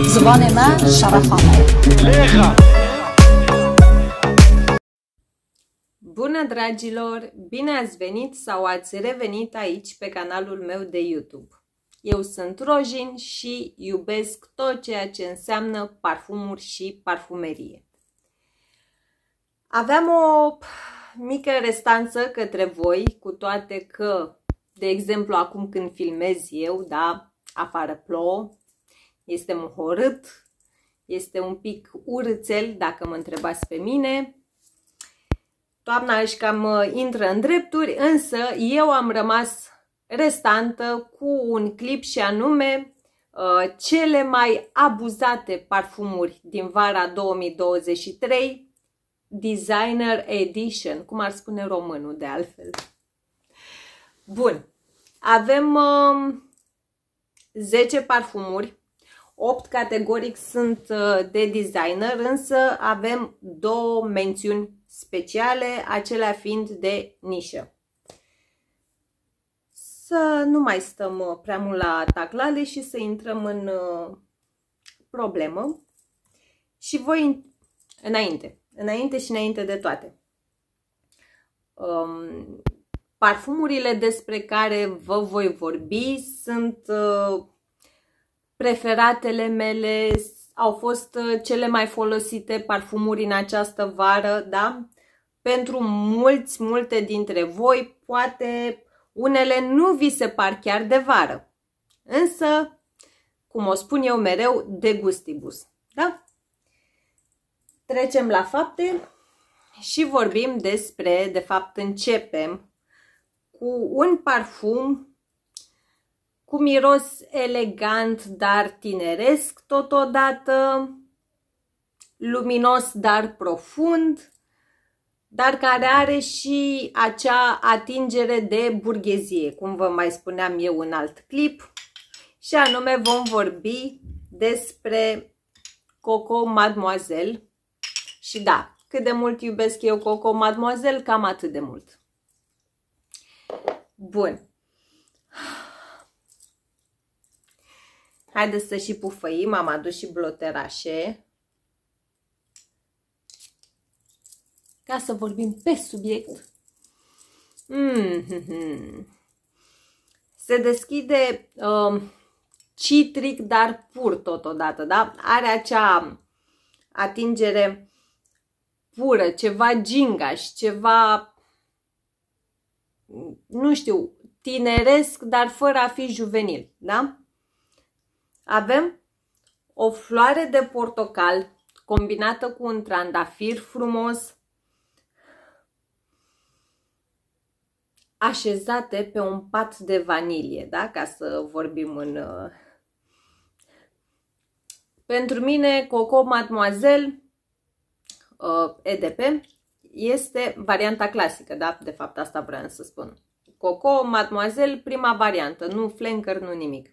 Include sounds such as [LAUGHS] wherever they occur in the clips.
زبان من Bună dragilor! Bine ați venit sau ați revenit aici pe canalul meu de YouTube. Eu sunt Rojin și iubesc tot ceea ce înseamnă parfumuri și parfumerie. Aveam o mică restanță către voi, cu toate că, de exemplu, acum când filmez eu, da, afară plouă, este mohorât, este un pic urâțel, dacă mă întrebați pe mine. Toamna își cam uh, intră în drepturi, însă eu am rămas restantă cu un clip și anume uh, cele mai abuzate parfumuri din vara 2023, Designer Edition, cum ar spune românul de altfel. Bun, avem uh, um, 10 parfumuri 8 categoric sunt uh, de designer, însă avem două mențiuni speciale, acelea fiind de nișă. Să nu mai stăm uh, prea mult la taclale și să intrăm în uh, problemă. Și voi înainte, înainte și înainte de toate. Um, parfumurile despre care vă voi vorbi sunt uh, preferatele mele au fost uh, cele mai folosite parfumuri în această vară, da? Pentru mulți, multe dintre voi, poate unele nu vi se par chiar de vară. Însă, cum o spun eu mereu, de gustibus, da? Trecem la fapte și vorbim despre, de fapt începem cu un parfum cu miros elegant, dar tineresc totodată, luminos, dar profund, dar care are și acea atingere de burghezie, cum vă mai spuneam eu în alt clip, și anume vom vorbi despre Coco Mademoiselle. Și da, cât de mult iubesc eu Coco Mademoiselle, cam atât de mult. Bun. Haideți să și pufăim, am adus și bloterașe. Ca să vorbim pe subiect. Mm -hmm. Se deschide um, citric, dar pur totodată, da? Are acea atingere pură, ceva gingaș, ceva nu știu, tineresc, dar fără a fi juvenil, da? Avem o floare de portocal combinată cu un trandafir frumos așezate pe un pat de vanilie, da? ca să vorbim în... Uh, pentru mine, Coco Mademoiselle uh, EDP este varianta clasică, da? De fapt, asta vreau să spun. Coco, Mademoiselle, prima variantă, nu flanker, nu nimic.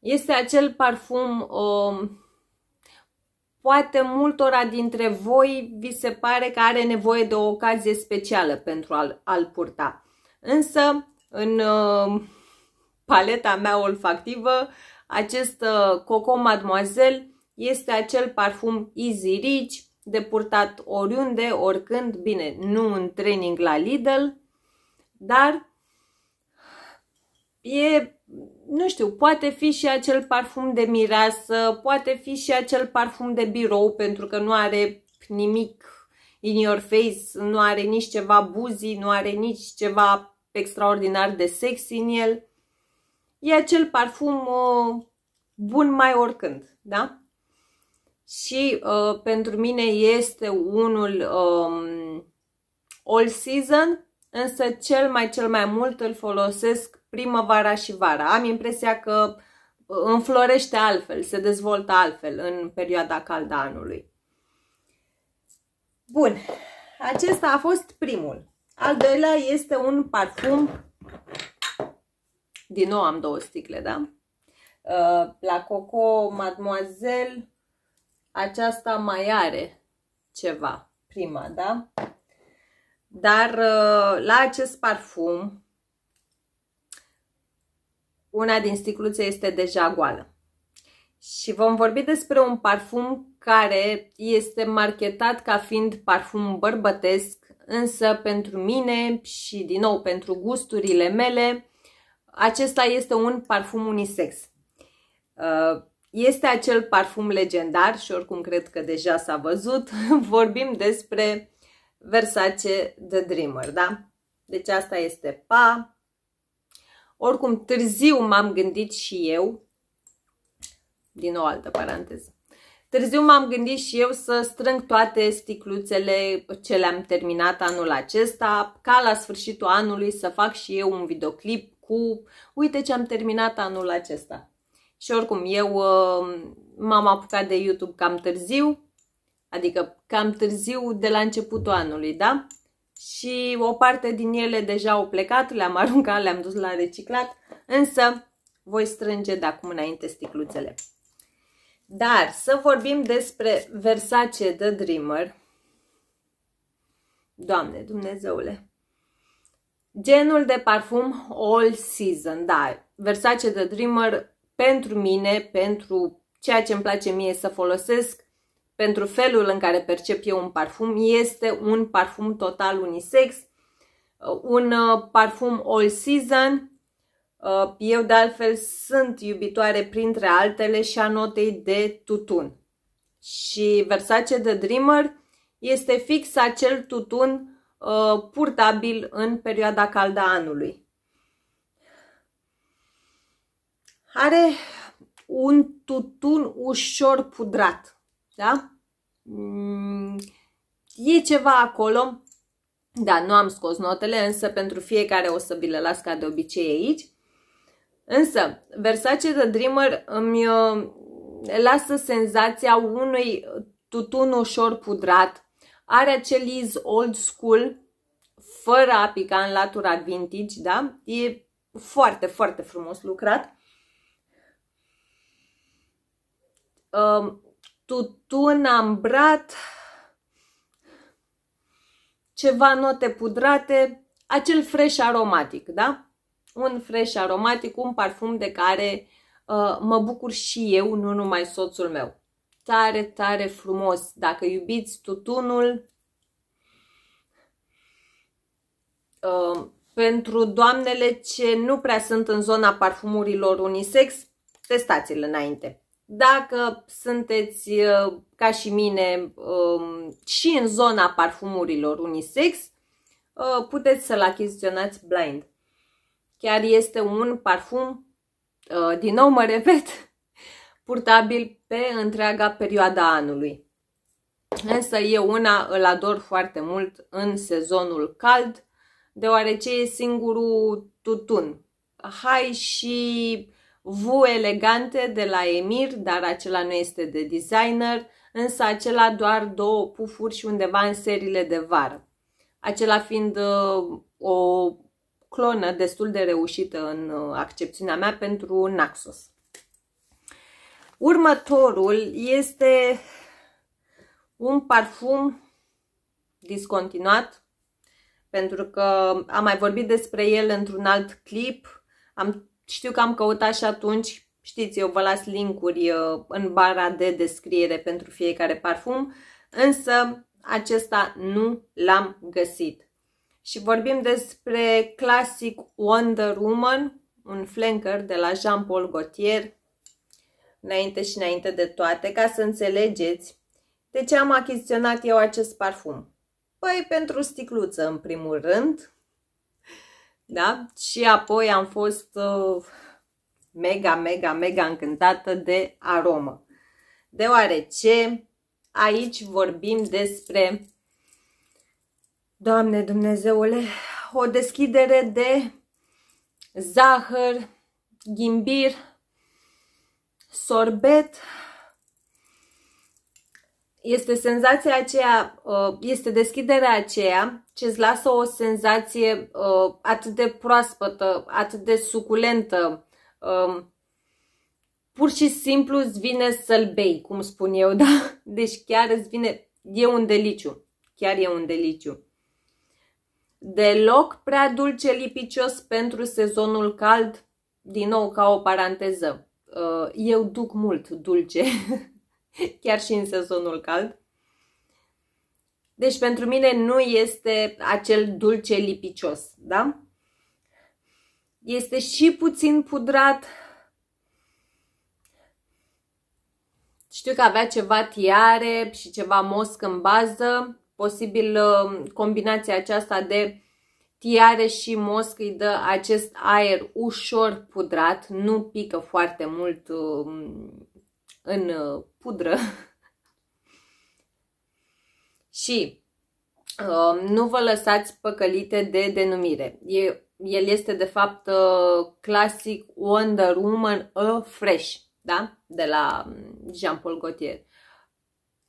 Este acel parfum, um, poate multora dintre voi vi se pare că are nevoie de o ocazie specială pentru a-l a purta. Însă, în um, paleta mea olfactivă, acest uh, Coco Mademoiselle este acel parfum easy rich, de purtat oriunde, oricând, bine, nu în training la Lidl, dar e nu știu, poate fi și acel parfum de mireasă, poate fi și acel parfum de birou, pentru că nu are nimic in your face, nu are nici ceva buzi, nu are nici ceva extraordinar de sex în el. E acel parfum uh, bun mai oricând, da? Și uh, pentru mine este unul um, all season, însă cel mai cel mai mult îl folosesc primăvara și vara. Am impresia că uh, înflorește altfel, se dezvoltă altfel în perioada caldă anului. Bun, acesta a fost primul. Al doilea este un parfum, din nou am două sticle, da? Uh, la Coco Mademoiselle, aceasta mai are ceva, prima, da? Dar uh, la acest parfum, una din sticluțe este deja goală. Și vom vorbi despre un parfum care este marketat ca fiind parfum bărbătesc, însă pentru mine și din nou pentru gusturile mele, acesta este un parfum unisex. Uh, este acel parfum legendar și oricum cred că deja s-a văzut, [LAUGHS] vorbim despre Versace The Dreamer, da? Deci asta este pa, oricum, târziu m-am gândit și eu, din o altă paranteză, târziu m-am gândit și eu să strâng toate sticluțele ce le-am terminat anul acesta, ca la sfârșitul anului să fac și eu un videoclip cu, uite ce am terminat anul acesta. Și oricum, eu uh, m-am apucat de YouTube cam târziu, adică cam târziu de la începutul anului, da? și o parte din ele deja au plecat, le-am aruncat, le-am dus la reciclat, însă voi strânge de acum înainte sticluțele. Dar să vorbim despre Versace The Dreamer. Doamne, Dumnezeule! Genul de parfum all season, da. Versace The Dreamer pentru mine, pentru ceea ce îmi place mie să folosesc, pentru felul în care percep eu un parfum, este un parfum total unisex, uh, un uh, parfum all season. Uh, eu de altfel sunt iubitoare printre altele și a notei de tutun. Și Versace de Dreamer este fix acel tutun purtabil în perioada caldă anului. Are un tutun ușor pudrat da? Mm, e ceva acolo. Da, nu am scos notele, însă pentru fiecare o să vi le las ca de obicei aici. Însă, Versace The Dreamer îmi uh, lasă senzația unui tutun ușor pudrat. Are acel iz old school, fără a pica în latura vintage, da? E foarte, foarte frumos lucrat. Um, tutun ambrat, ceva note pudrate, acel fresh aromatic, da? Un fresh aromatic, un parfum de care uh, mă bucur și eu, nu numai soțul meu. Tare, tare frumos. Dacă iubiți tutunul, uh, pentru doamnele ce nu prea sunt în zona parfumurilor unisex, testați-l înainte dacă sunteți uh, ca și mine um, și în zona parfumurilor unisex, uh, puteți să-l achiziționați blind. Chiar este un parfum, uh, din nou mă repet, [LAUGHS] purtabil pe întreaga perioadă anului. Însă eu una îl ador foarte mult în sezonul cald, deoarece e singurul tutun. Hai și V elegante de la Emir, dar acela nu este de designer, însă acela doar două pufuri și undeva în serile de vară. Acela fiind uh, o clonă destul de reușită în uh, accepțiunea mea pentru Naxos. Următorul este un parfum discontinuat, pentru că am mai vorbit despre el într-un alt clip, am știu că am căutat și atunci, știți, eu vă las linkuri uh, în bara de descriere pentru fiecare parfum, însă acesta nu l-am găsit. Și vorbim despre clasic Wonder Woman, un flanker de la Jean-Paul Gaultier, înainte și înainte de toate, ca să înțelegeți de ce am achiziționat eu acest parfum. Păi pentru sticluță, în primul rând, da? Și apoi am fost uh, mega, mega, mega încântată de aromă. Deoarece aici vorbim despre, Doamne Dumnezeule, o deschidere de zahăr, ghimbir, sorbet, este senzația aceea, uh, este deschiderea aceea ce îți lasă o senzație uh, atât de proaspătă, atât de suculentă. Um, pur și simplu îți vine să-l bei, cum spun eu, [LAUGHS] da? Deci chiar îți vine, e un deliciu, chiar e un deliciu. Deloc prea dulce lipicios pentru sezonul cald, din nou ca o paranteză. Uh, eu duc mult dulce, [LAUGHS] [LAUGHS] chiar și în sezonul cald. Deci pentru mine nu este acel dulce lipicios, da? Este și puțin pudrat. Știu că avea ceva tiare și ceva mosc în bază. Posibil um, combinația aceasta de tiare și mosc îi dă acest aer ușor pudrat, nu pică foarte mult um, în uh, pudră. [LAUGHS] și uh, nu vă lăsați păcălite de denumire. E, el este de fapt uh, clasic Wonder Woman A Fresh, da? De la um, Jean-Paul Gaultier.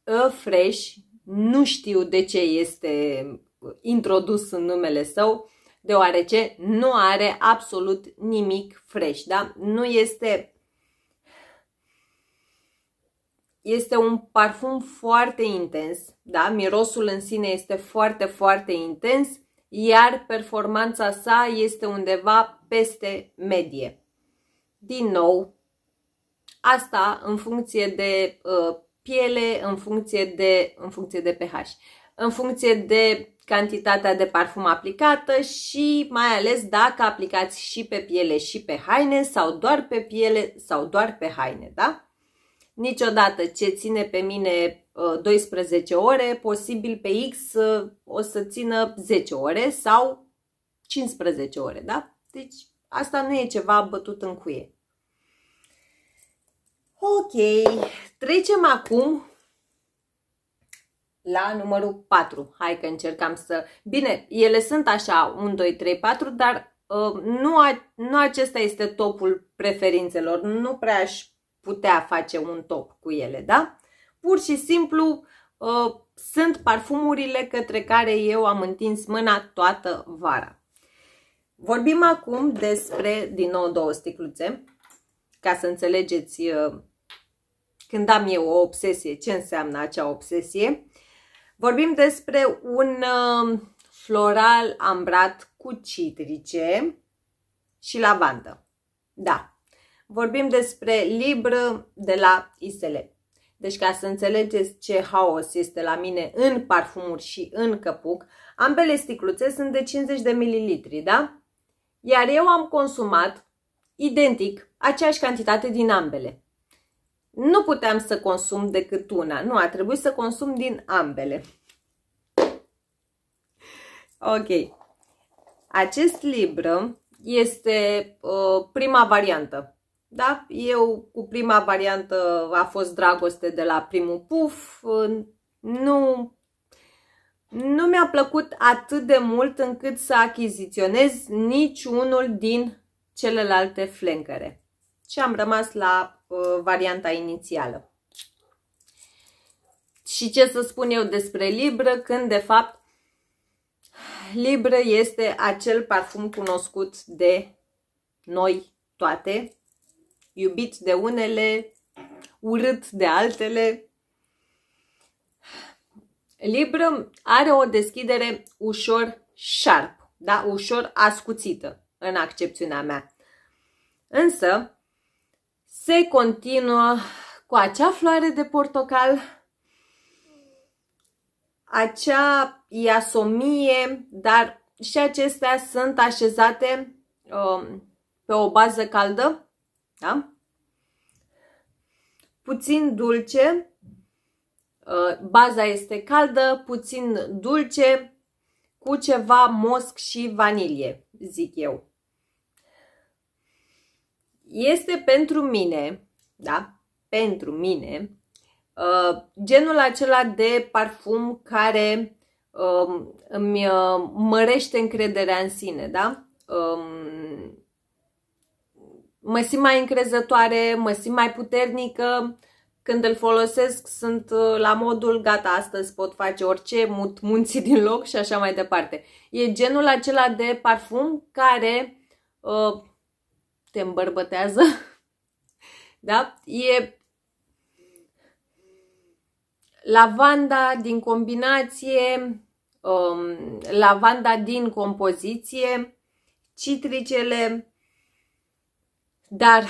A Fresh, nu știu de ce este uh, introdus în numele său, deoarece nu are absolut nimic fresh, da? Nu este este un parfum foarte intens, da? Mirosul în sine este foarte, foarte intens, iar performanța sa este undeva peste medie. Din nou, asta în funcție de uh, piele, în funcție de, în funcție de pH, în funcție de cantitatea de parfum aplicată și mai ales dacă aplicați și pe piele și pe haine sau doar pe piele sau doar pe haine, da? niciodată ce ține pe mine 12 uh, ore, posibil pe X uh, o să țină 10 ore sau 15 ore, da? Deci asta nu e ceva bătut în cuie. Ok, trecem acum la numărul 4. Hai că încercam să... Bine, ele sunt așa 1, 2, 3, 4, dar uh, nu, a, nu acesta este topul preferințelor. Nu prea aș putea face un top cu ele, da? Pur și simplu uh, sunt parfumurile către care eu am întins mâna toată vara. Vorbim acum despre, din nou, două sticluțe, ca să înțelegeți uh, când am eu o obsesie, ce înseamnă acea obsesie. Vorbim despre un uh, floral ambrat cu citrice și lavandă. Da, vorbim despre libră de la Isele. Deci ca să înțelegeți ce haos este la mine în parfumuri și în căpuc, ambele sticluțe sunt de 50 de mililitri, da? Iar eu am consumat identic aceeași cantitate din ambele. Nu puteam să consum decât una, nu, a trebuit să consum din ambele. Ok. Acest libră este uh, prima variantă da? Eu cu prima variantă a fost dragoste de la primul puf. Nu, nu mi-a plăcut atât de mult încât să achiziționez niciunul din celelalte flencăre. Și am rămas la uh, varianta inițială. Și ce să spun eu despre Libră, când de fapt Libră este acel parfum cunoscut de noi toate, iubit de unele, urât de altele. Libra are o deschidere ușor sharp, da? ușor ascuțită în accepțiunea mea. Însă, se continuă cu acea floare de portocal, acea iasomie, dar și acestea sunt așezate um, pe o bază caldă, da? Puțin dulce, uh, baza este caldă, puțin dulce, cu ceva mosc și vanilie, zic eu. Este pentru mine, da, pentru mine, uh, genul acela de parfum care um, îmi uh, mărește încrederea în sine, da? Um, mă simt mai încrezătoare, mă simt mai puternică. Când îl folosesc sunt uh, la modul gata, astăzi pot face orice, mut munții din loc și așa mai departe. E genul acela de parfum care uh, te îmbărbătează. [LAUGHS] da? E lavanda din combinație, um, lavanda din compoziție, citricele, dar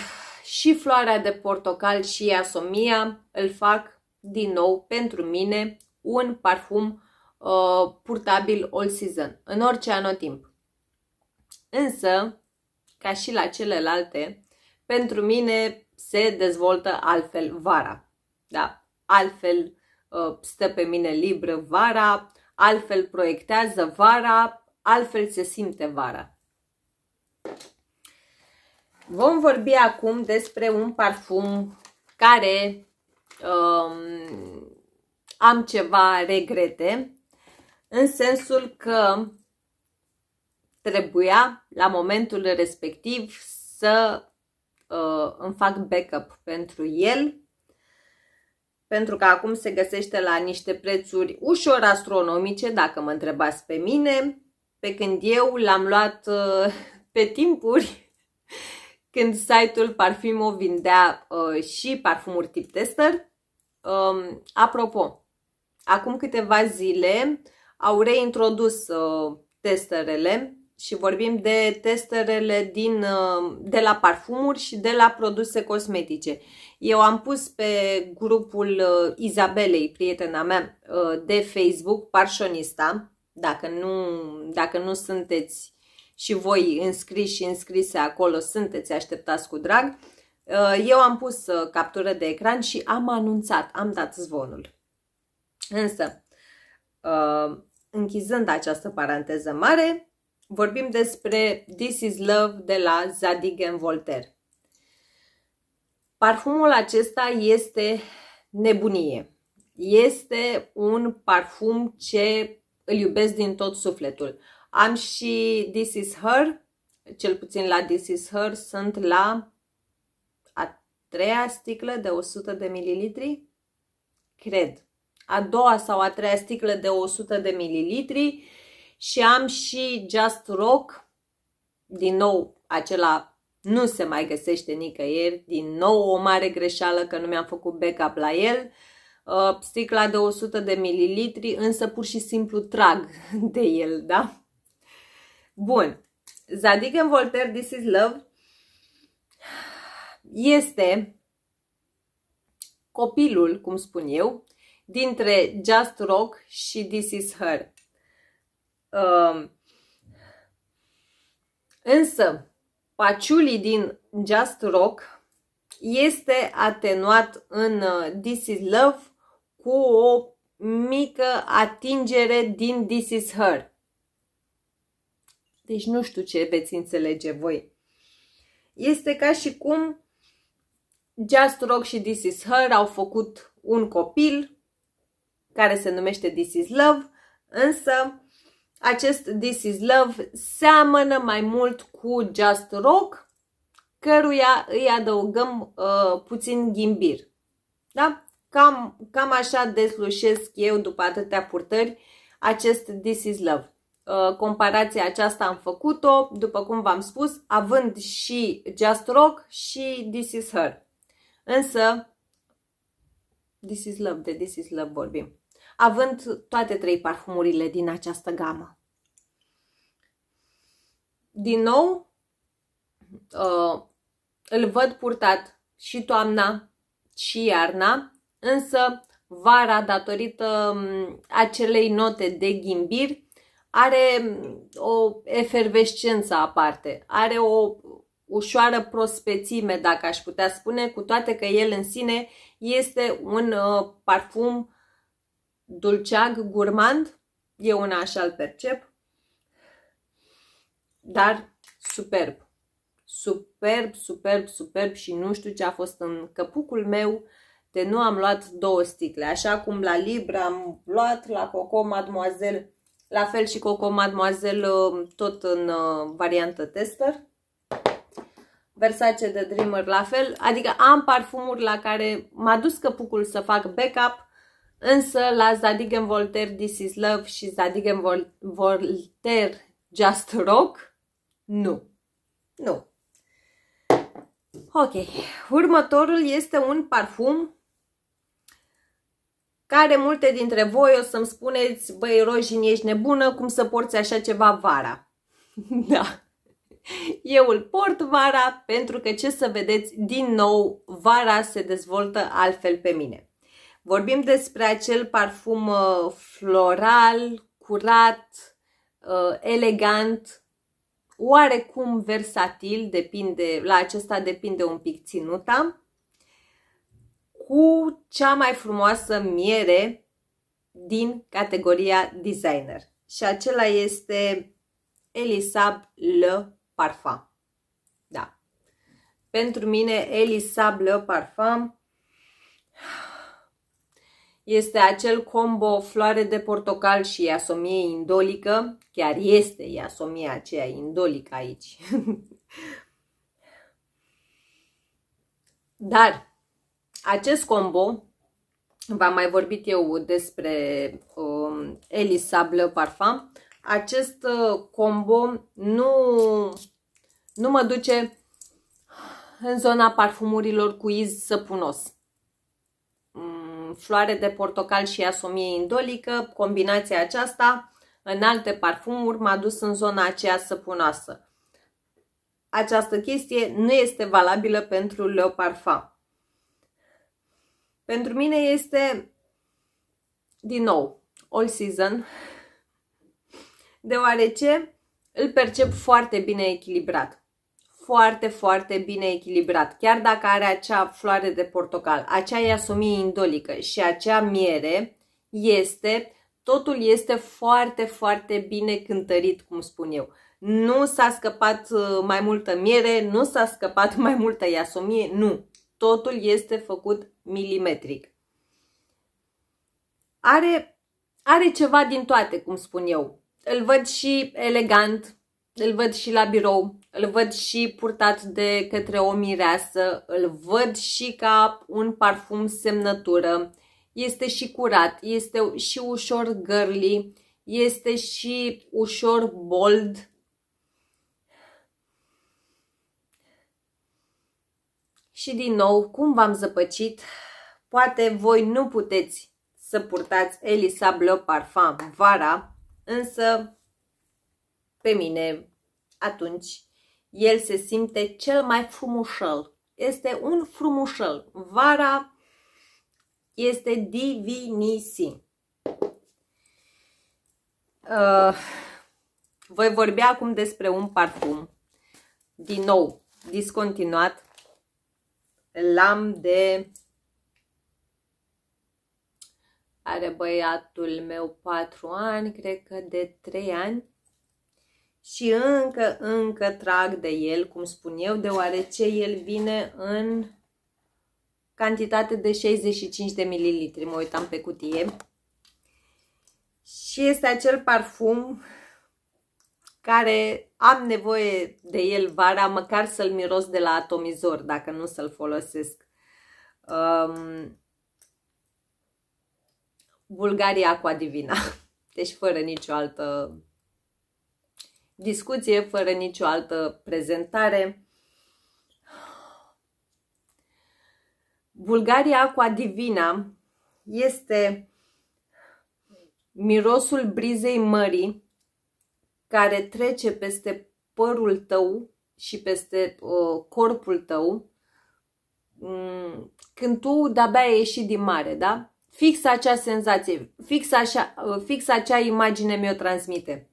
și floarea de portocal și asomia îl fac din nou pentru mine un parfum uh, purtabil all season, în orice anotimp. Însă, ca și la celelalte, pentru mine se dezvoltă altfel vara. Da, altfel uh, stă pe mine libră vara, altfel proiectează vara, altfel se simte vara. Vom vorbi acum despre un parfum care um, am ceva regrete, în sensul că trebuia la momentul respectiv să uh, îmi fac backup pentru el, pentru că acum se găsește la niște prețuri ușor astronomice, dacă mă întrebați pe mine, pe când eu l-am luat uh, pe timpuri când site-ul Parfimo vindea uh, și parfumuri tip tester. Um, apropo, acum câteva zile au reintrodus uh, testerele și vorbim de testerele din, uh, de la parfumuri și de la produse cosmetice. Eu am pus pe grupul uh, Izabelei, prietena mea, uh, de Facebook, Parșonista, dacă nu, dacă nu sunteți și voi înscriși și înscrise acolo sunteți, așteptați cu drag. Uh, eu am pus uh, captură de ecran și am anunțat, am dat zvonul. Însă, uh, închizând această paranteză mare, vorbim despre This is Love de la Zadig and Voltaire. Parfumul acesta este nebunie. Este un parfum ce îl iubesc din tot sufletul. Am și This is Her, cel puțin la This is Her sunt la a treia sticlă de 100 de mililitri, cred. A doua sau a treia sticlă de 100 de mililitri și am și Just Rock, din nou acela nu se mai găsește nicăieri, din nou o mare greșeală că nu mi-am făcut backup la el. Uh, sticla de 100 de mililitri, însă pur și simplu trag de el, da? Bun. Zadig în Voltaire, This is Love, este copilul, cum spun eu, dintre Just Rock și This is Her. Um, însă, paciulii din Just Rock este atenuat în uh, This is Love cu o mică atingere din This is Her. Deci nu știu ce veți înțelege voi. Este ca și cum Just Rock și This Is Her au făcut un copil care se numește This Is Love, însă acest This Is Love seamănă mai mult cu Just Rock, căruia îi adăugăm uh, puțin ghimbir. Da? Cam, cam așa deslușesc eu după atâtea purtări acest This Is Love. Uh, comparația aceasta am făcut-o, după cum v-am spus, având și Just Rock și This Is Her. Însă, This Is Love, de This Is Love vorbim. Având toate trei parfumurile din această gamă. Din nou, uh, îl văd purtat și toamna și iarna, însă vara, datorită um, acelei note de ghimbir, are mm, o efervescență aparte, are o ușoară prospețime, dacă aș putea spune, cu toate că el în sine este un uh, parfum dulceag, gurmand, eu una așa îl percep, dar superb. Superb, superb, superb și nu știu ce a fost în căpucul meu de nu am luat două sticle, așa cum la Libra am luat, la Coco Mademoiselle la fel și Coco Mademoiselle, um, tot în uh, variantă tester. Versace de Dreamer la fel, adică am parfumuri la care m-a dus căpucul să fac backup, însă la Zadig Voltaire This is Love și Zadig Vol Voltaire Just Rock, nu. Nu. Ok, următorul este un parfum care multe dintre voi o să-mi spuneți, băi, Rojin, ești nebună, cum să porți așa ceva vara? [LAUGHS] da, eu îl port vara pentru că, ce să vedeți, din nou, vara se dezvoltă altfel pe mine. Vorbim despre acel parfum uh, floral, curat, uh, elegant, oarecum versatil, depinde, la acesta depinde un pic ținuta, cu cea mai frumoasă miere din categoria designer. Și acela este Elisab Le Parfum. Da. Pentru mine Elisab Le Parfum este acel combo floare de portocal și iasomie indolică. Chiar este iasomia aceea indolică aici. [LAUGHS] Dar acest combo, v-am mai vorbit eu despre um, Elisable Parfum, acest uh, combo nu, nu mă duce în zona parfumurilor cu iz săpunos. Mm, floare de portocal și asomie indolică, combinația aceasta în alte parfumuri m-a dus în zona aceea săpunoasă. Această chestie nu este valabilă pentru Le Parfum. Pentru mine este, din nou, all season, deoarece îl percep foarte bine echilibrat. Foarte, foarte bine echilibrat. Chiar dacă are acea floare de portocal, acea iasomie indolică și acea miere, este, totul este foarte, foarte bine cântărit, cum spun eu. Nu s-a scăpat uh, mai multă miere, nu s-a scăpat [LAUGHS] mai multă iasomie, nu totul este făcut milimetric. Are, are ceva din toate, cum spun eu. Îl văd și elegant, îl văd și la birou, îl văd și purtat de către o mireasă, îl văd și ca un parfum semnătură. Este și curat, este și ușor girly, este și ușor bold, Și din nou, cum v-am zăpăcit, poate voi nu puteți să purtați Elisa Bleu Parfum vara, însă pe mine atunci el se simte cel mai frumușel. Este un frumușel. Vara este divinisim. Uh, voi vorbi acum despre un parfum, din nou, discontinuat, lam de... Are băiatul meu 4 ani, cred că de 3 ani. Și încă, încă trag de el, cum spun eu, deoarece el vine în cantitate de 65 de mililitri. Mă uitam pe cutie. Și este acel parfum care am nevoie de el vara, măcar să-l miros de la atomizor, dacă nu să-l folosesc. Um, Bulgaria Aqua Divina. [LAUGHS] Deci fără nicio altă discuție, fără nicio altă prezentare. Bulgaria Aqua Divina este mirosul brizei mării care trece peste părul tău și peste uh, corpul tău um, când tu de-abia ai ieșit din mare, da? Fix acea senzație, fix, așa, uh, fix acea imagine mi-o transmite.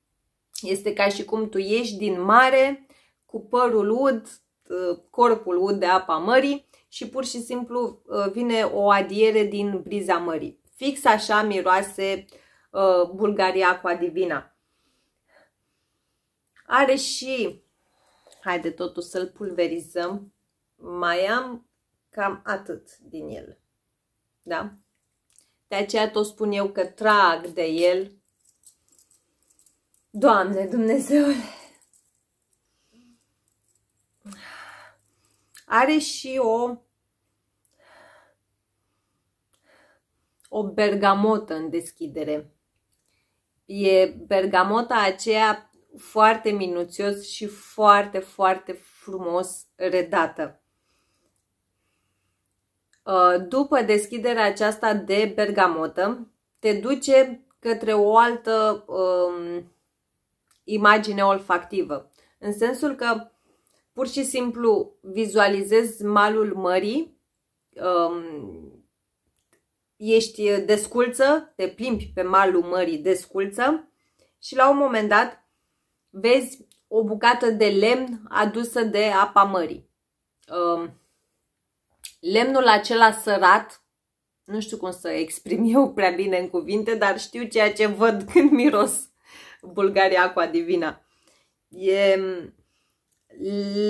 Este ca și cum tu ieși din mare cu părul ud, uh, corpul ud de apa mării și pur și simplu uh, vine o adiere din briza mării. Fix așa miroase uh, Bulgaria cu Divina. Are și, haide totul să-l pulverizăm, mai am cam atât din el. Da? De aceea tot spun eu că trag de el. Doamne Dumnezeule! Are și o o bergamotă în deschidere. E bergamota aceea foarte minuțios și foarte, foarte frumos redată. Uh, după deschiderea aceasta de bergamotă, te duce către o altă um, imagine olfactivă. În sensul că pur și simplu vizualizezi malul mării, um, ești desculță, te plimbi pe malul mării desculță și la un moment dat vezi o bucată de lemn adusă de apa mării. Um, lemnul acela sărat, nu știu cum să exprim eu prea bine în cuvinte, dar știu ceea ce văd [LAUGHS] când miros Bulgaria Aqua Divina. E mm,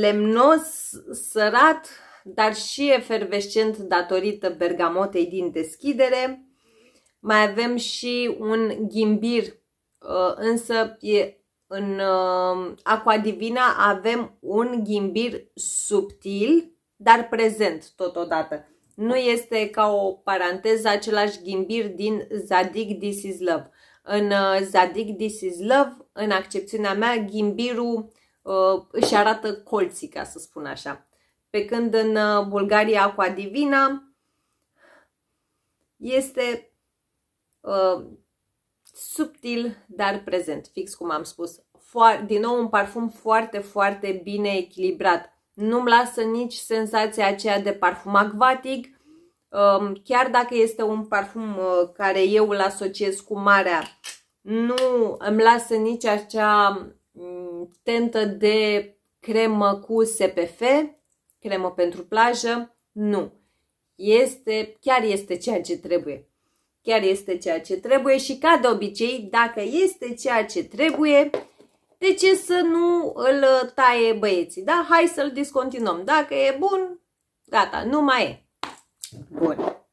lemnos, sărat, dar și efervescent datorită bergamotei din deschidere. Mai avem și un ghimbir, uh, însă e în uh, Aqua Divina avem un ghimbir subtil, dar prezent totodată. Nu este ca o paranteză același ghimbir din Zadig This is Love. În uh, Zadig This is Love, în accepțiunea mea, ghimbirul uh, își arată colții, ca să spun așa. Pe când în uh, Bulgaria Aqua Divina este uh, subtil, dar prezent, fix cum am spus. Fo din nou un parfum foarte, foarte bine echilibrat. Nu-mi lasă nici senzația aceea de parfum acvatic, um, chiar dacă este un parfum uh, care eu îl asociez cu marea, nu îmi lasă nici acea mm, tentă de cremă cu SPF, cremă pentru plajă, nu. Este, chiar este ceea ce trebuie chiar este ceea ce trebuie și ca de obicei, dacă este ceea ce trebuie, de ce să nu îl taie băieții? Da? Hai să-l discontinuăm. Dacă e bun, gata, nu mai e. Bun.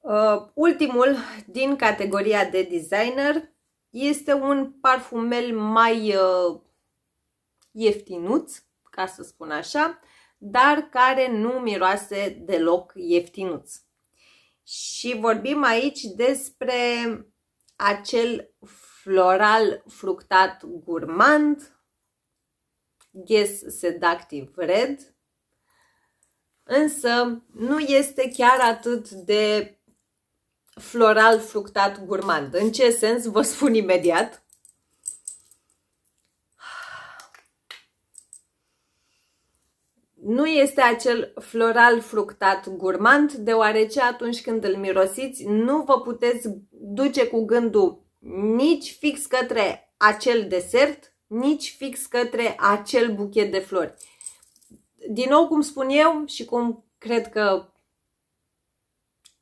Uh, ultimul din categoria de designer este un parfumel mai uh, ieftinuț, ca să spun așa, dar care nu miroase deloc ieftinuț și vorbim aici despre acel floral fructat gurmand, Guess Seductive Red, însă nu este chiar atât de floral fructat gurmand. În ce sens vă spun imediat. Nu este acel floral fructat gurmand, deoarece atunci când îl mirosiți, nu vă puteți duce cu gândul nici fix către acel desert, nici fix către acel buchet de flori. Din nou, cum spun eu și cum cred că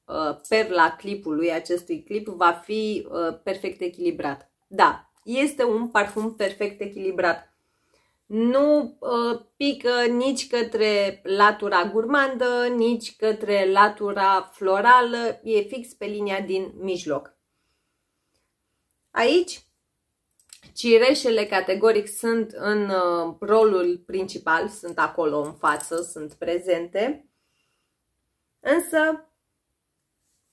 uh, perla clipului acestui clip va fi uh, perfect echilibrat. Da, este un parfum perfect echilibrat nu uh, pică nici către latura gurmandă, nici către latura florală, e fix pe linia din mijloc. Aici, cireșele categoric sunt în uh, rolul principal, sunt acolo în față, sunt prezente, însă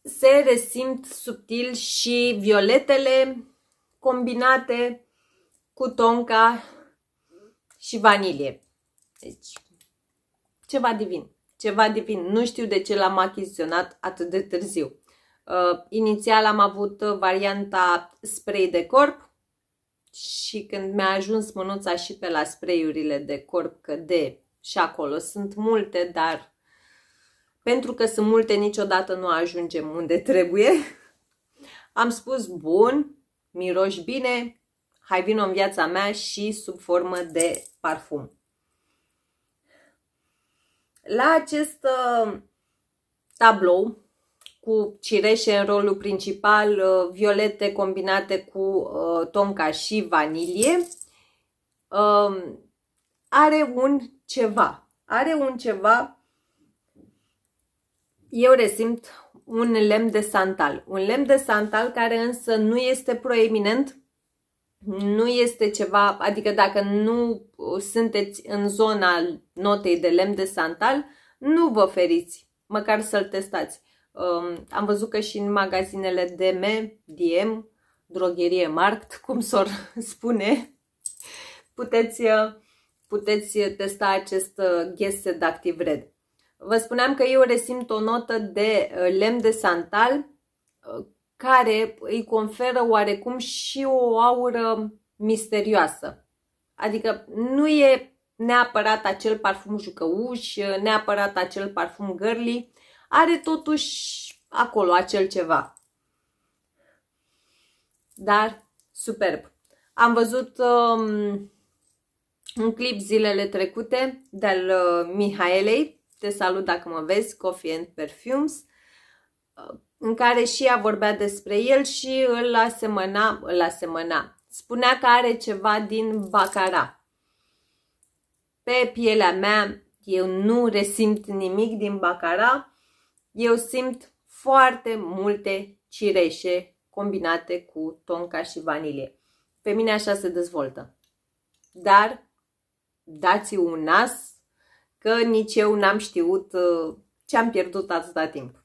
se resimt subtil și violetele combinate cu tonca și vanilie. Deci, ceva divin. Ceva divin. Nu știu de ce l-am achiziționat atât de târziu. Uh, inițial am avut uh, varianta spray de corp și când mi-a ajuns mânuța și pe la sprayurile de corp, că de și acolo sunt multe, dar pentru că sunt multe, niciodată nu ajungem unde trebuie. [LAUGHS] Am spus, bun, miroși bine, Hai vino în viața mea și sub formă de parfum. La acest uh, tablou cu cireșe în rolul principal, uh, violete combinate cu uh, tonca și vanilie, um, are un ceva. Are un ceva, eu resimt un lemn de santal. Un lemn de santal care însă nu este proeminent nu este ceva, adică dacă nu sunteți în zona notei de lemn de santal, nu vă feriți, măcar să-l testați. Um, am văzut că și în magazinele DM, DM, drogherie Markt, cum [LAUGHS] s-or spune, puteți, uh, puteți testa acest uh, guest Seductive Red. Vă spuneam că eu resimt o notă de uh, lemn de santal care îi conferă oarecum și o aură misterioasă. Adică nu e neapărat acel parfum jucăuș, neapărat acel parfum girly, are totuși acolo acel ceva. Dar superb. Am văzut um, un clip zilele trecute de-al uh, Mihaelei, te salut dacă mă vezi, Coffee and Perfumes, uh, în care și ea vorbea despre el și îl asemăna, îl asemăna. Spunea că are ceva din Bacara. Pe pielea mea eu nu resimt nimic din Bacara, eu simt foarte multe cireșe combinate cu tonca și vanilie. Pe mine așa se dezvoltă. Dar dați un nas că nici eu n-am știut uh, ce am pierdut atâta timp.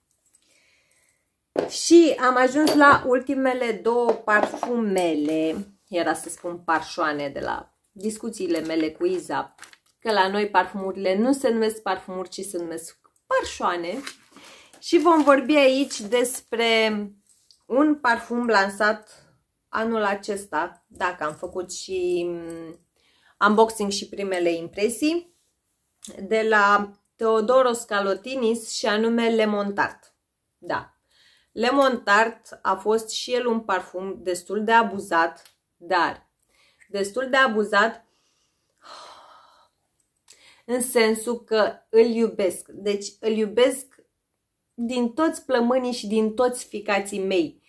Și am ajuns la ultimele două parfumele, era să spun parșoane de la discuțiile mele cu Iza, că la noi parfumurile nu se numesc parfumuri, ci se numesc parșoane. Și vom vorbi aici despre un parfum lansat anul acesta, dacă am făcut și mm, unboxing și primele impresii, de la Teodoro Scalotinis și anume Lemon Tart. Da, Lemon Tart a fost și el un parfum destul de abuzat, dar destul de abuzat în sensul că îl iubesc. Deci îl iubesc din toți plămânii și din toți ficații mei.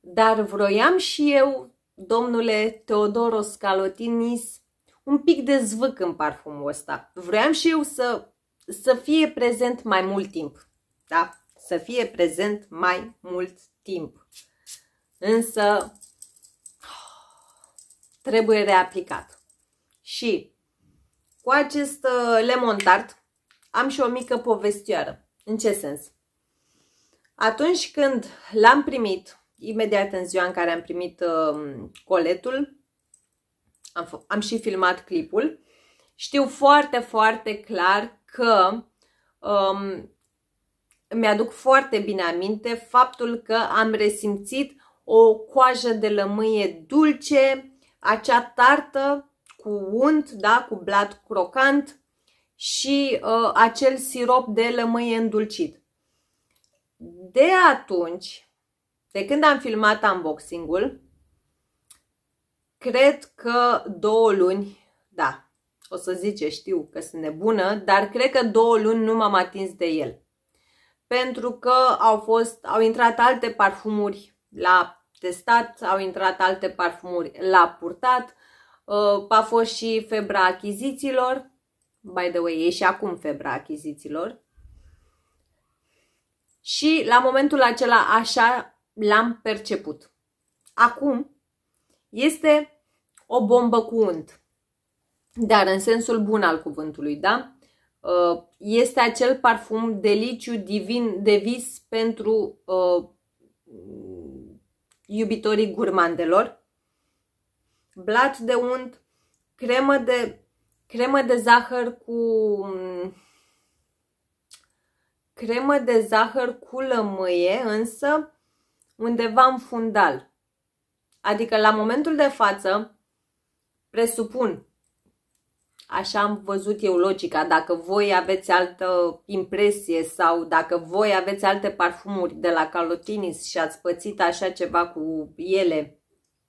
Dar vroiam și eu, domnule Teodoros Calotinis, un pic de zvâc în parfumul ăsta. Vroiam și eu să, să fie prezent mai mult timp. Da? să fie prezent mai mult timp. Însă trebuie reaplicat. Și cu acest uh, lemon tart am și o mică povestioară. În ce sens? Atunci când l-am primit, imediat în ziua în care am primit uh, coletul, am, am și filmat clipul, știu foarte, foarte clar că um, mi-aduc foarte bine aminte faptul că am resimțit o coajă de lămâie dulce, acea tartă cu unt, da, cu blat crocant și uh, acel sirop de lămâie îndulcit. De atunci, de când am filmat unboxing-ul, cred că două luni, da, o să zice, știu că sunt nebună, dar cred că două luni nu m-am atins de el pentru că au, fost, au intrat alte parfumuri la testat, au intrat alte parfumuri la purtat, uh, a fost și febra achizițiilor, by the way, e și acum febra achizițiilor. Și la momentul acela așa l-am perceput. Acum este o bombă cu unt, dar în sensul bun al cuvântului, da? Uh, este acel parfum deliciu divin de vis pentru uh, iubitorii gurmandelor. Blat de unt, cremă de, cremă de zahăr cu mm, cremă de zahăr cu lămâie, însă undeva în fundal. Adică la momentul de față, presupun Așa am văzut eu logica. Dacă voi aveți altă impresie sau dacă voi aveți alte parfumuri de la Calotinis și ați pățit așa ceva cu ele,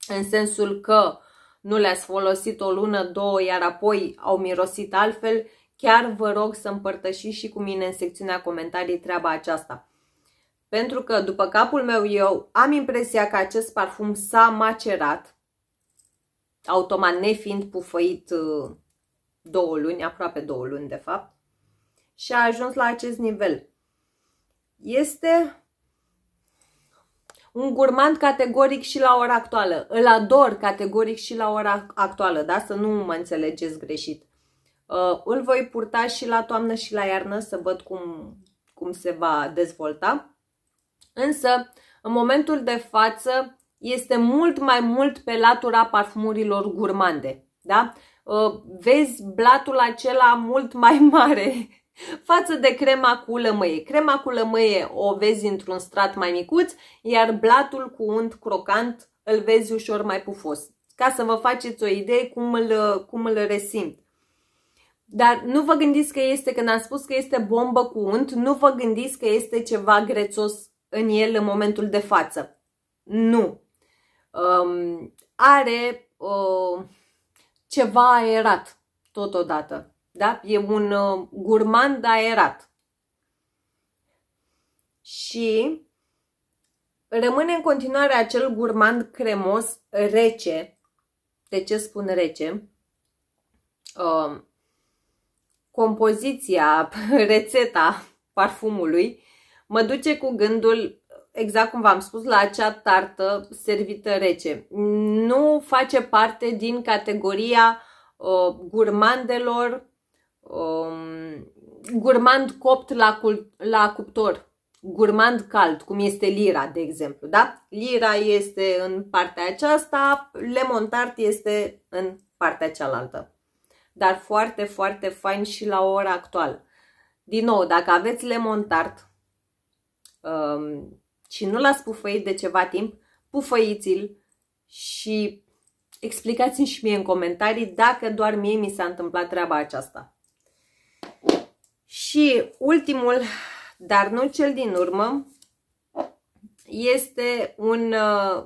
în sensul că nu le-ați folosit o lună, două, iar apoi au mirosit altfel, chiar vă rog să împărtășiți și cu mine în secțiunea comentarii treaba aceasta. Pentru că, după capul meu, eu am impresia că acest parfum s-a macerat, automat nefiind pufăit uh, două luni, aproape două luni de fapt, și a ajuns la acest nivel. Este un gurmand categoric și la ora actuală. Îl ador categoric și la ora actuală, da? Să nu mă înțelegeți greșit. Uh, îl voi purta și la toamnă și la iarnă să văd cum, cum se va dezvolta. Însă, în momentul de față, este mult mai mult pe latura parfumurilor gurmande. Da? Uh, vezi blatul acela mult mai [LAUGHS] mare față de crema cu lămâie. Crema cu lămâie o vezi într-un strat mai micuț, iar blatul cu unt crocant îl vezi ușor mai pufos. Ca să vă faceți o idee cum îl, cum îl resimt. Dar nu vă gândiți că este, când am spus că este bombă cu unt, nu vă gândiți că este ceva grețos în el în momentul de față. Nu. Um, are uh, ceva aerat, totodată. Da? E un uh, gurmand aerat. Și rămâne în continuare acel gurmand cremos rece. De ce spun rece? Uh, compoziția, [LAUGHS] rețeta parfumului mă duce cu gândul exact cum v-am spus, la acea tartă servită rece. Nu face parte din categoria uh, gurmandelor, um, gurmand copt la, cult, la cuptor, gurmand cald, cum este lira, de exemplu. Da? Lira este în partea aceasta, lemon tart este în partea cealaltă. Dar foarte, foarte fain și la ora actuală. Din nou, dacă aveți lemon tart, um, și nu l-ați pufăit de ceva timp, pufăiți-l și explicați-mi și mie în comentarii dacă doar mie mi s-a întâmplat treaba aceasta. Și ultimul, dar nu cel din urmă, este un uh,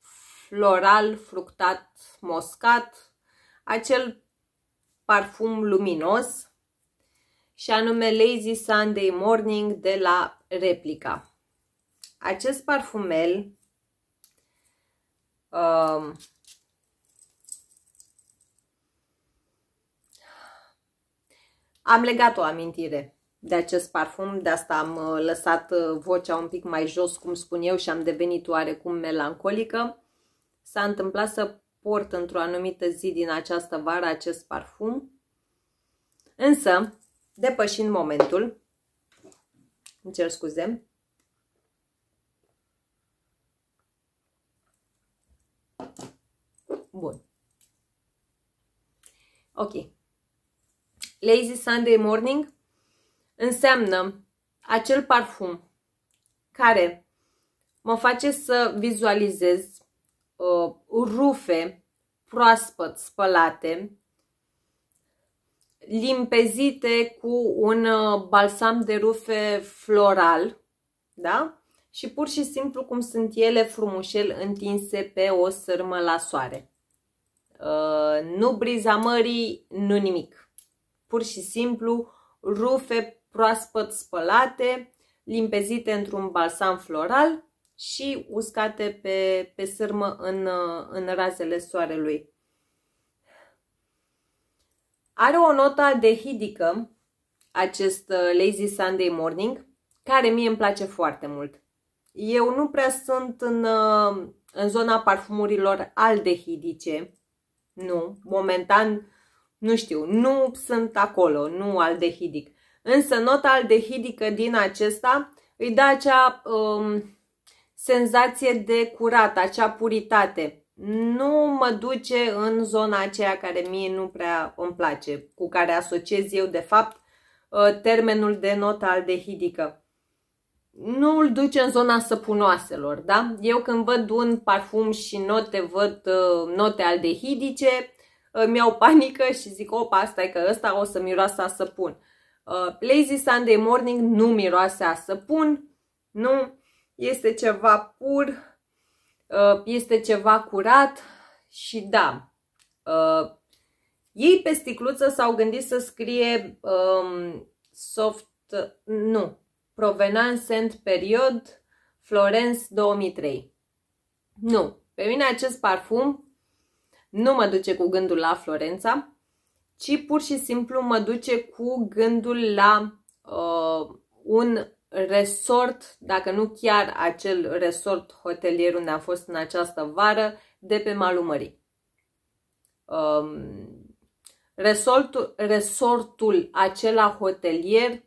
floral fructat moscat, acel parfum luminos și anume Lazy Sunday Morning de la Replica acest parfumel um, am legat o amintire de acest parfum, de asta am uh, lăsat uh, vocea un pic mai jos, cum spun eu, și am devenit oarecum melancolică. S-a întâmplat să port într-o anumită zi din această vară acest parfum, însă, depășind momentul, îmi cer scuze, Bun. Ok. Lazy Sunday Morning înseamnă acel parfum care mă face să vizualizez uh, rufe proaspăt spălate, limpezite cu un uh, balsam de rufe floral, da? Și pur și simplu cum sunt ele frumușel întinse pe o sârmă la soare. Uh, nu briza mării, nu nimic. Pur și simplu rufe proaspăt spălate, limpezite într-un balsam floral și uscate pe, pe sârmă în, uh, în razele soarelui. Are o notă de hidică acest uh, Lazy Sunday Morning, care mie îmi place foarte mult. Eu nu prea sunt în, în zona parfumurilor aldehidice, nu, momentan nu știu, nu sunt acolo, nu aldehidic. Însă nota aldehidică din acesta îi dă acea um, senzație de curat, acea puritate. Nu mă duce în zona aceea care mie nu prea îmi place, cu care asociez eu de fapt uh, termenul de nota aldehidică nu îl duce în zona săpunoaselor, da? Eu când văd un parfum și note, văd uh, note aldehidice, îmi uh, iau panică și zic, opa, asta e că ăsta o să miroase a săpun. Uh, Lazy Sunday Morning nu miroase a săpun, nu, este ceva pur, uh, este ceva curat și da, uh, ei pe sticluță s-au gândit să scrie um, soft, nu, Provenance Saint Period, Florence 2003. Nu, pe mine acest parfum nu mă duce cu gândul la Florența, ci pur și simplu mă duce cu gândul la uh, un resort, dacă nu chiar acel resort hotelier unde am fost în această vară, de pe malul mării. Um, resortul, resortul acela hotelier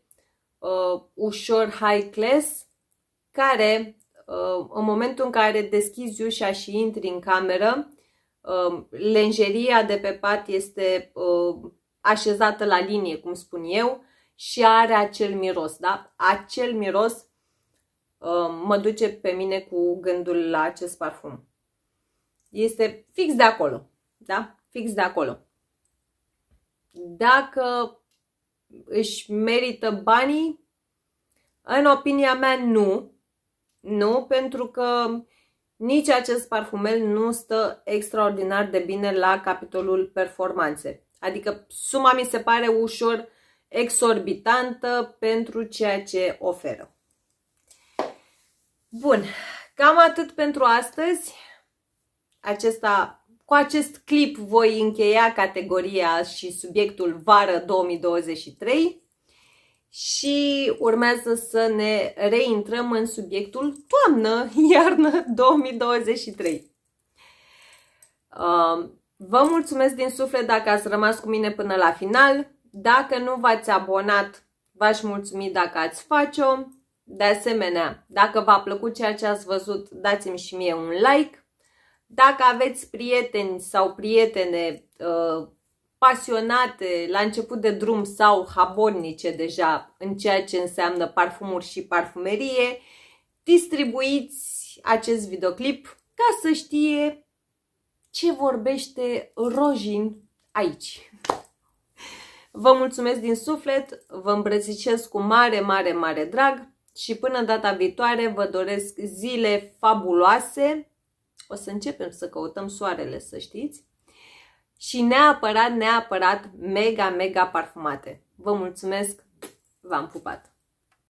uh, ușor high class, care uh, în momentul în care deschizi ușa și intri în cameră, uh, lenjeria de pe pat este uh, așezată la linie, cum spun eu, și are acel miros, da? Acel miros uh, mă duce pe mine cu gândul la acest parfum. Este fix de acolo, da? Fix de acolo. Dacă își merită banii? În opinia mea, nu. Nu, pentru că nici acest parfumel nu stă extraordinar de bine la capitolul performanțe. Adică suma mi se pare ușor exorbitantă pentru ceea ce oferă. Bun, cam atât pentru astăzi. Acesta cu acest clip voi încheia categoria și subiectul vară 2023 și urmează să ne reintrăm în subiectul toamnă-iarnă [LAUGHS] 2023. Um, vă mulțumesc din suflet dacă ați rămas cu mine până la final. Dacă nu v-ați abonat, v-aș mulțumi dacă ați face-o. De asemenea, dacă v-a plăcut ceea ce ați văzut, dați-mi și mie un like dacă aveți prieteni sau prietene uh, pasionate la început de drum sau habornice deja în ceea ce înseamnă parfumuri și parfumerie, distribuiți acest videoclip ca să știe ce vorbește Rojin aici. Vă mulțumesc din suflet, vă îmbrățișez cu mare, mare, mare drag și până data viitoare vă doresc zile fabuloase, o să începem să căutăm soarele, să știți. Și neapărat, neapărat, mega, mega parfumate. Vă mulțumesc, v-am pupat!